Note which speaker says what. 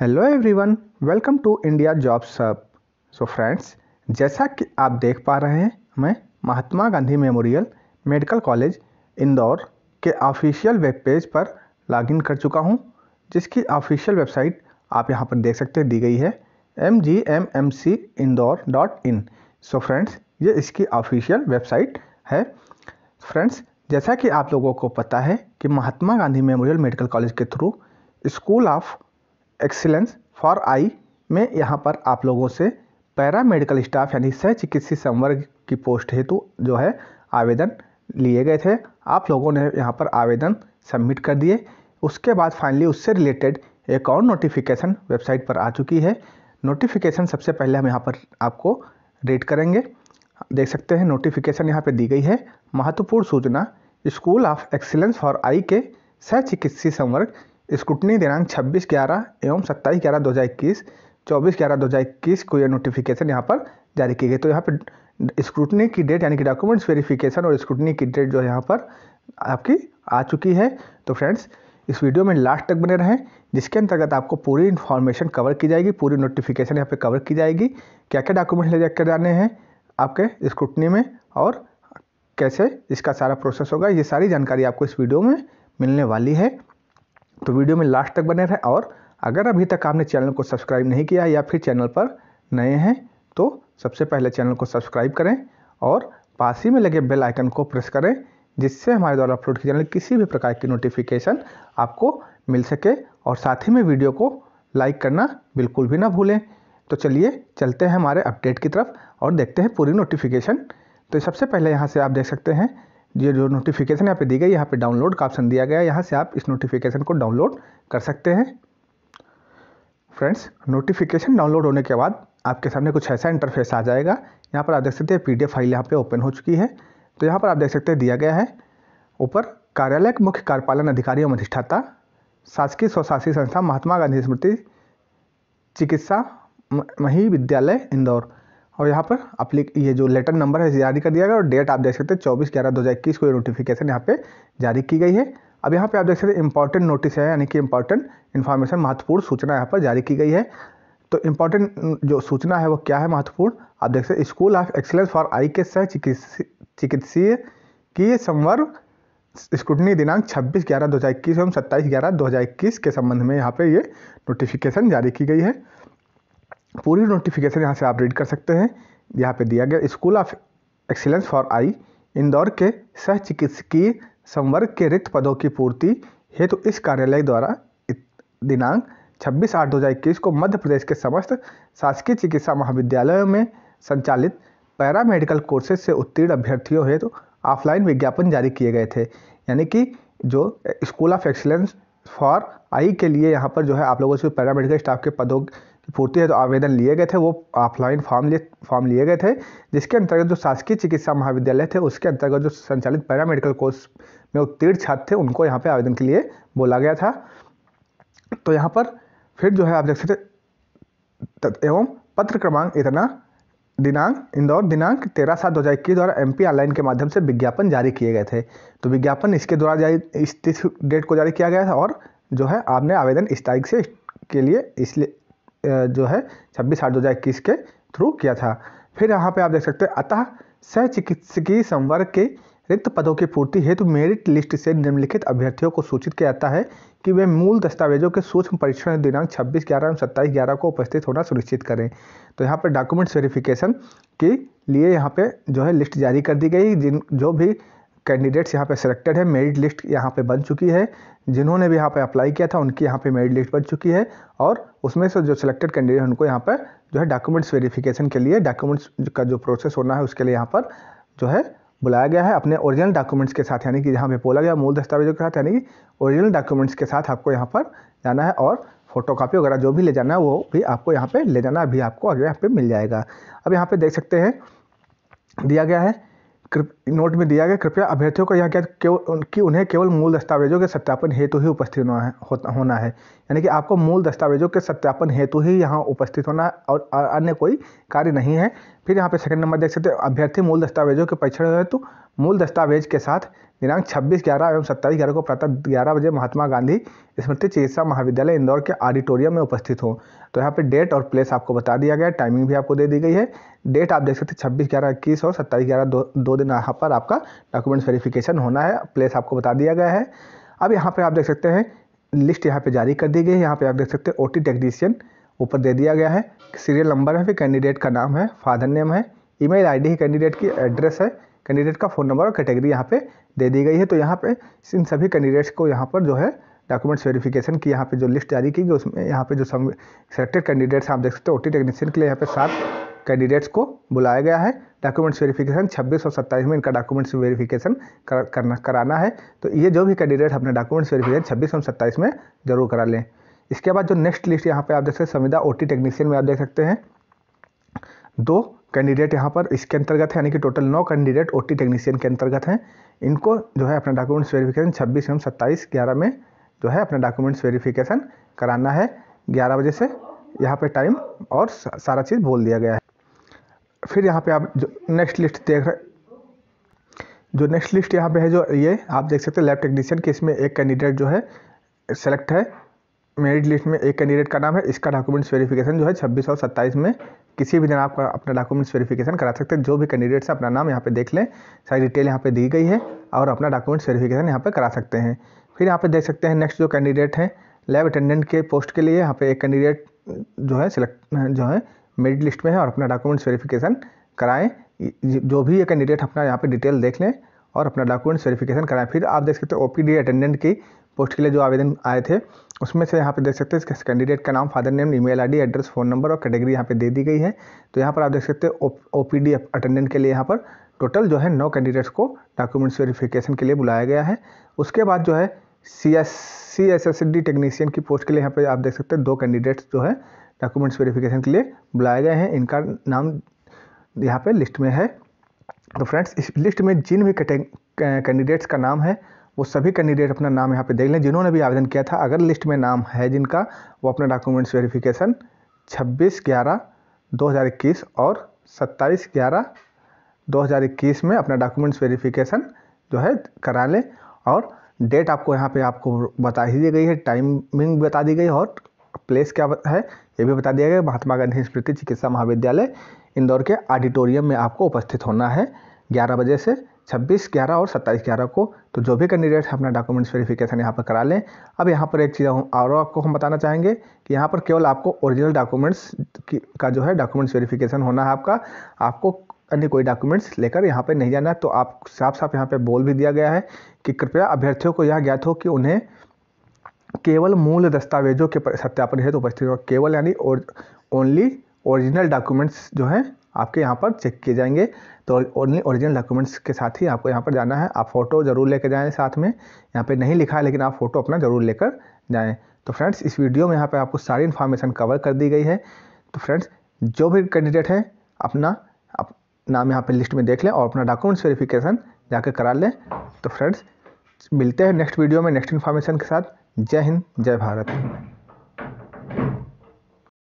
Speaker 1: hello everyone welcome to India jobs hub so friends जैसा कि आप देख पा रहे हैं मैं Mahatma Gandhi memorial medical college Indore के ऑफिशियल वेब पेज पर लॉगिन कर चुका हूं जिसकी ऑफिशियल वेबसाइट आप यहां पर देख सकते हैं दी गई है M G M M C Indore dot in so friends ये इसकी ऑफिशियल वेबसाइट है फ्रेंड्स जैसा कि आप लोगों को पता है कि Mahatma Gandhi memorial medical college के through school of excellence for eye में यहाँ पर आप लोगों से पैरा मेडिकल स्टाफ यानी सह चिकित्सीय संवर्ग की पोस्ट हेतु जो है आवेदन लिए गए थे आप लोगों ने यहाँ पर आवेदन सबमिट कर दिए उसके बाद फाइनली उससे रिलेटेड एक और नोटिफिकेशन वेबसाइट पर आ चुकी है नोटिफिकेशन सबसे पहले हम यहाँ पर आपको रीड करेंगे देख सकते हैं नोटिफिकेशन यहाँ पर दी गई है महत्वपूर्ण सूचना school of excellence for eye के सह चिकित्सीय संवर्ग स्क्रूटनी दिनांक 26 ग्यारह एवं 27 ग्यारह 2021 24 ग्यारह 2021 को यह नोटिफिकेशन यहाँ पर जारी की गई तो यहाँ पर स्क्रूटनी की डेट यानी कि डॉक्यूमेंट्स वेरिफिकेशन और स्क्रूटनी की डेट जो है यहाँ पर आपकी आ चुकी है तो फ्रेंड्स इस वीडियो में लास्ट तक बने रहें जिसके अंतर्गत आपको पूरी इन्फॉर्मेशन कवर की जाएगी पूरी नोटिफिकेशन यहाँ पे कवर की जाएगी क्या क्या डॉक्यूमेंट ले जाकर जाने हैं आपके स्क्रूटनी में और कैसे इसका सारा प्रोसेस होगा ये सारी जानकारी आपको इस वीडियो में मिलने वाली है तो वीडियो में लास्ट तक बने रहें और अगर अभी तक आपने चैनल को सब्सक्राइब नहीं किया या फिर चैनल पर नए हैं तो सबसे पहले चैनल को सब्सक्राइब करें और पास ही में लगे बेल आइकन को प्रेस करें जिससे हमारे द्वारा अपलोड किए जाने किसी भी प्रकार की नोटिफिकेशन आपको मिल सके और साथ ही में वीडियो को लाइक करना बिल्कुल भी ना भूलें तो चलिए चलते हैं हमारे अपडेट की तरफ और देखते हैं पूरी नोटिफिकेशन तो सबसे पहले यहाँ से आप देख सकते हैं ये जो नोटिफिकेशन यहाँ पे दी गई यहाँ पे डाउनलोड का ऑप्शन दिया गया है यहाँ से आप इस नोटिफिकेशन को डाउनलोड कर सकते हैं फ्रेंड्स नोटिफिकेशन डाउनलोड होने के बाद आपके सामने कुछ ऐसा इंटरफेस आ जाएगा यहाँ पर आप देख सकते हैं पीडीएफ फाइल यहाँ पे ओपन हो चुकी है तो यहाँ पर आप देख सकते हैं दिया गया है ऊपर कार्यालय के मुख्य कार्यपालन अधिकारी एवं अधिष्ठाता शासकीय स्वशासी संस्था महात्मा गांधी स्मृति चिकित्सा मही विद्यालय इंदौर और यहाँ पर अपली ये जो लेटर नंबर है जारी कर दिया गया और डेट आप देख सकते हैं चौबीस ग्यारह दो हज़ार इक्कीस को ये नोटिफिकेशन यहाँ पे जारी की गई है अब यहाँ पे आप देख सकते हैं इंपॉर्टेंट नोटिस है यानी कि इंपॉर्टेंट इन्फॉर्मेशन महत्वपूर्ण सूचना यहाँ पर जारी की गई है तो इम्पॉर्टेंट जो सूचना है वो क्या है महत्वपूर्ण आप देख सकते school of excellence for eye के सह चिकित्सीय की संवर्ग स्कूटनी दिनांक छब्बीस ग्यारह इक्कीस एवं सत्ताईस ग्यारह इक्कीस के संबंध में यहाँ पर ये नोटिफिकेशन जारी की गई है पूरी नोटिफिकेशन यहाँ से आप रीड कर सकते हैं यहाँ पे दिया गया school of excellence for eye Indore के सह चिकित्सकीय संवर्ग के रिक्त पदों की पूर्ति हेतु तो इस कार्यालय द्वारा दिनांक 26 आठ दो को मध्य प्रदेश के समस्त शासकीय चिकित्सा महाविद्यालयों में संचालित पैरा मेडिकल कोर्सेज से उत्तीर्ण अभ्यर्थियों हेतु तो ऑफलाइन विज्ञापन जारी किए गए थे यानी कि जो school of excellence for eye के लिए यहाँ पर जो है आप लोगों से पैरा मेडिकल स्टाफ के पदों पूर्ति है जो आवेदन लिए गए थे वो ऑफलाइन फॉर्म लिए फॉर्म लिए गए थे जिसके अंतर्गत जो शासकीय चिकित्सा महाविद्यालय थे उसके अंतर्गत जो संचालित पैरामेडिकल कोर्स में उत्तीर्ण छात्र थे उनको यहाँ पर आवेदन के लिए बोला गया था तो यहाँ पर फिर जो है आप देख सकते एवं पत्र क्रमांक इतना दिनांक इंदौर दिनांक तेरह सात दो हज़ार इक्कीस द्वारा एम पी ऑनलाइन के माध्यम से विज्ञापन जारी किए गए थे तो विज्ञापन इसके द्वारा जारी इस तिथि डेट को जारी किया गया था और जो है आपने आवेदन इस तारीख से के लिए इसलिए जो है छब्बीस आठ दो हज़ार इक्कीस के थ्रू किया था फिर यहाँ पे आप देख सकते हैं अतः सह चिकित्सकीय संवर्ग के रिक्त पदों की पूर्ति हेतु मेरिट लिस्ट से निम्नलिखित अभ्यर्थियों को सूचित किया जाता है कि वे मूल दस्तावेजों के सूक्ष्म परीक्षण दिनांक 26 ग्यारह एवं सत्ताईस ग्यारह को उपस्थित होना सुनिश्चित करें तो यहाँ पर डॉक्यूमेंट्स वेरिफिकेशन के लिए यहाँ पे जो है लिस्ट जारी कर दी गई जिन जो भी कैंडिडेट्स यहाँ पे सिलेक्टेड है मेरिट लिस्ट यहाँ पे बन चुकी है जिन्होंने भी यहाँ पे अप्लाई किया था उनकी यहाँ पे मेरिट लिस्ट बन चुकी है और उसमें से जो सिलेक्टेड कैंडिडेट उनको यहाँ पर जो है डॉक्यूमेंट्स वेरिफिकेशन के लिए डॉक्यूमेंट्स का जो प्रोसेस होना है उसके लिए यहाँ पर जो है बुलाया गया है अपने ओरिजिनल डॉक्यूमेंट्स के साथ यानी कि यहाँ पे बोला गया मूल दस्तावेजों के साथ यानी कि ओरिजिनल डॉक्यूमेंट्स के साथ आपको यहाँ पर जाना है और फोटो कापी वगैरह जो भी ले जाना है वो भी आपको यहाँ पे ले जाना अभी आपको आगे यहाँ पे मिल जाएगा अब यहाँ पे देख सकते हैं दिया गया है नोट में दिया गया कृपया अभ्यर्थियों को यह ज्ञात केवल कि उन्हें केवल मूल दस्तावेजों के सत्यापन हेतु ही उपस्थित होना है होना है यानी कि आपको मूल दस्तावेजों के सत्यापन हेतु ही यहाँ उपस्थित होना और अन्य कोई कार्य नहीं है फिर यहाँ पे सेकंड नंबर देख सकते हैं अभ्यर्थी मूल दस्तावेजों के परीक्षण हेतु मूल दस्तावेज के साथ दिनांक 26 ग्यारह एवं 27 ग्यारह को प्रातः ग्यारह बजे महात्मा गांधी स्मृति चिकित्सा महाविद्यालय इंदौर के ऑडिटोरियम में उपस्थित हों तो यहाँ पे डेट और प्लेस आपको बता दिया गया टाइमिंग भी आपको दे दी गई है डेट आप देख सकते हैं छब्बीस ग्यारह इक्कीस और सत्ताईस ग्यारह दो दो दिन यहाँ पर आपका डॉक्यूमेंट्स वेरिफिकेशन होना है प्लेस आपको बता दिया गया है अब यहाँ पर आप देख सकते हैं लिस्ट यहाँ पर जारी कर दी गई है यहाँ पर आप देख सकते हैं ओ टेक्नीशियन ऊपर दे दिया गया है सीरियल नंबर है फिर कैंडिडेट का नाम है फादर नेम है ईमेल आईडी ही कैंडिडेट की एड्रेस है कैंडिडेट का फ़ोन नंबर और कैटेगरी यहाँ पे दे दी गई है तो यहाँ पे इन सभी कैंडिडेट्स को यहाँ पर जो है डॉक्यूमेंट्स वेरिफिकेशन की यहाँ पे जो लिस्ट जारी की गई उसमें यहाँ पे जो सेलेक्टेड कैंडिडेट्स आप देख सकते हो ओ टेक्नीशियन के लिए यहाँ पे सात कैंडिडेट्स को बुलाया गया है डॉक्यूमेंट्स वेरिफिकेशन 26 और 27 में इनका डॉक्यूमेंट्स वेरिफिकेशन कर, करना कराना है तो ये जो भी कैंडिडेट अपने डॉक्यूमेंट्स वेरिफिकेशन छब्बीस और सत्ताईस में जरूर करा लें इसके बाद जो नेक्स्ट लिस्ट यहाँ पे आप देख सकते हैं संविदा टी टेक्नीशियन में आप देख सकते हैं दो कैंडिडेट यहाँ पर इसके अंतर्गत है यानी कि टोटल नौ कैंडिडेट टी टेक्नीशियन के अंतर्गत हैं इनको जो है अपना डॉक्यूमेंट्स वेरिफिकेशन छब्बीस एवं सत्ताईस ग्यारह में जो है अपना डॉक्यूमेंट्स वेरिफिकेशन कराना है ग्यारह बजे से यहाँ पर टाइम और सारा चीज़ बोल दिया गया है फिर यहाँ पर आप जो नेक्स्ट लिस्ट देख रहे जो नेक्स्ट लिस्ट यहाँ पे है जो ये आप देख सकते हैं लैब टेक्नीशियन के इसमें एक कैंडिडेट जो है सेलेक्ट है मेरिट लिस्ट में एक कैंडिडेट का नाम है इसका डॉक्यूमेंट्स वेरिफिकेशन जो है छब्बीस और सत्ताईस में किसी भी दिन आप अपना डॉक्यूमेंट्स वेरिफिकेशन करा सकते हैं जो भी कैंडिडेट से अपना नाम यहाँ पे देख लें सारी डिटेल यहाँ पे दी गई है और अपना डॉक्यूमेंट्स वेरिफिकेशन यहाँ पे करा सकते हैं फिर यहाँ पे देख सकते हैं नेक्स्ट जो कैंडिडेट हैं लैब अटेंडेंट के पोस्ट के लिए यहाँ पे एक कैंडिडेट जो है सिलेक्ट जो है मेरिट लिस्ट में है और अपना डॉक्यूमेंट्स वेरीफिकेशन कराएँ जो भी ये कैंडिडेट अपना यहाँ पर डिटेल देख लें और अपना डॉक्यूमेंट्स वेरीफिकेशन कराएँ फिर आप देख सकते हैं ओ अटेंडेंट की पोस्ट के लिए जो आवेदन आए थे उसमें से यहाँ पे देख सकते हैं इस कैंडिडेट का नाम father name email ID address phone number और कैटेगरी यहाँ पे दे दी गई है तो यहाँ पर आप देख सकते हैं ओ पी अटेंडेंट के लिए यहाँ पर टोटल जो है नौ कैंडिडेट्स को डॉक्यूमेंट्स वेरिफिकेशन के लिए बुलाया गया है उसके बाद जो है C S C S S D technician की पोस्ट के लिए यहाँ पे आप देख सकते हैं दो कैंडिडेट्स जो है डॉक्यूमेंट्स वेरीफिकेशन के लिए बुलाए गए हैं इनका नाम यहाँ पर लिस्ट में है तो फ्रेंड्स इस लिस्ट में जिन भी कैंडिडेट्स का नाम है वो सभी कैंडिडेट अपना नाम यहाँ पे देख लें जिन्होंने भी आवेदन किया था अगर लिस्ट में नाम है जिनका वो अपना डॉक्यूमेंट्स वेरिफिकेशन 26 ग्यारह 2021 और 27 ग्यारह 2021 में अपना डॉक्यूमेंट्स वेरिफिकेशन जो है करा लें और डेट आपको यहाँ पे आपको बता ही दी गई है टाइमिंग बता दी गई और प्लेस क्या है ये भी बता दिया गया महात्मा गांधी स्मृति चिकित्सा महाविद्यालय इंदौर के ऑडिटोरियम में आपको उपस्थित होना है ग्यारह बजे से छब्बीस ग्यारह और सत्ताईस ग्यारह को तो जो भी कैंडिडेट अपना डॉक्यूमेंट्स वेरिफिकेशन यहाँ पर करा लें अब यहाँ पर एक चीज़ और आपको हम बताना चाहेंगे कि यहाँ पर केवल आपको ओरिजिनल डॉक्यूमेंट्स का जो है डॉक्यूमेंट्स वेरिफिकेशन होना है आपका आपको अन्य कोई डॉक्यूमेंट्स लेकर यहाँ पर नहीं जाना है तो आप साफ साफ यहाँ पर बोल भी दिया गया है कि कृपया अभ्यर्थियों को यह ज्ञात हो कि उन्हें केवल मूल दस्तावेजों के सत्यापन हेतु तो उपस्थित हो केवल यानी ओनली ओरिजिनल डॉक्यूमेंट्स जो हैं आपके यहाँ पर चेक किए जाएंगे तो ओनली ओरिजिनल डॉक्यूमेंट्स के साथ ही आपको यहाँ पर जाना है आप फ़ोटो ज़रूर लेकर जाएँ साथ में यहाँ पर नहीं लिखा है लेकिन आप फ़ोटो अपना ज़रूर लेकर जाएँ तो फ्रेंड्स इस वीडियो में यहाँ पर आपको सारी इन्फॉर्मेशन कवर कर दी गई है तो फ्रेंड्स जो भी कैंडिडेट हैं अपना अप, नाम यहाँ पर लिस्ट में देख लें और अपना डॉक्यूमेंट्स वेरिफिकेशन जाकर करा लें तो फ्रेंड्स मिलते हैं नेक्स्ट वीडियो में नेक्स्ट इन्फॉर्मेशन के साथ जय हिंद जय भारत